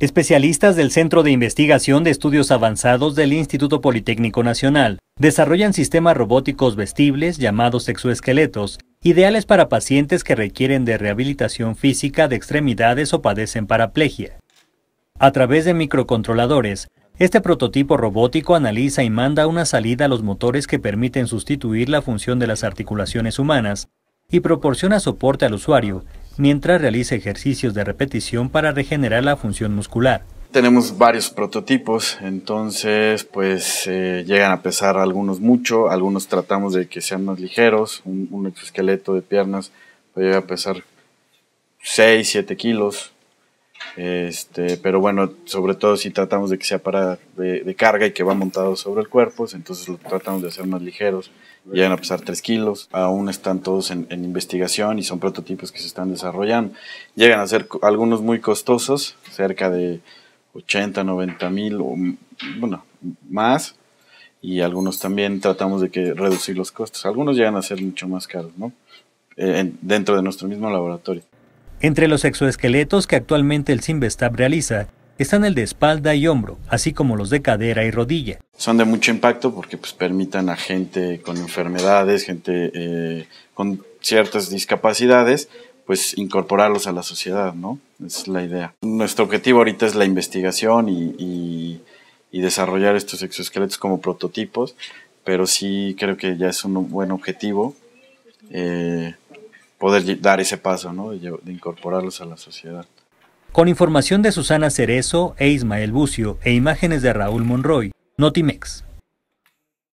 Especialistas del Centro de Investigación de Estudios Avanzados del Instituto Politécnico Nacional desarrollan sistemas robóticos vestibles llamados exoesqueletos, ideales para pacientes que requieren de rehabilitación física de extremidades o padecen paraplegia. A través de microcontroladores, este prototipo robótico analiza y manda una salida a los motores que permiten sustituir la función de las articulaciones humanas y proporciona soporte al usuario mientras realiza ejercicios de repetición para regenerar la función muscular. Tenemos varios prototipos, entonces pues eh, llegan a pesar algunos mucho, algunos tratamos de que sean más ligeros, un, un exoesqueleto de piernas puede llegar a pesar 6, 7 kilos, este, pero bueno, sobre todo si tratamos de que sea para de, carga y que va montado sobre el cuerpo, pues entonces lo tratamos de hacer más ligeros, llegan a pesar 3 kilos, aún están todos en, investigación y son prototipos que se están desarrollando. Llegan a ser algunos muy costosos, cerca de 80, 90 mil o bueno, más, y algunos también tratamos de que reducir los costos. Algunos llegan a ser mucho más caros, ¿no? Eh, dentro de nuestro mismo laboratorio. Entre los exoesqueletos que actualmente el Simvestab realiza, están el de espalda y hombro, así como los de cadera y rodilla. Son de mucho impacto porque pues, permitan a gente con enfermedades, gente eh, con ciertas discapacidades, pues incorporarlos a la sociedad, ¿no? Es la idea. Nuestro objetivo ahorita es la investigación y, desarrollar estos exoesqueletos como prototipos, pero sí creo que ya es un buen objetivo. Eh, dar ese paso, ¿no? de incorporarlos a la sociedad. Con información de Susana Cerezo e Ismael Bucio e imágenes de Raúl Monroy, Notimex.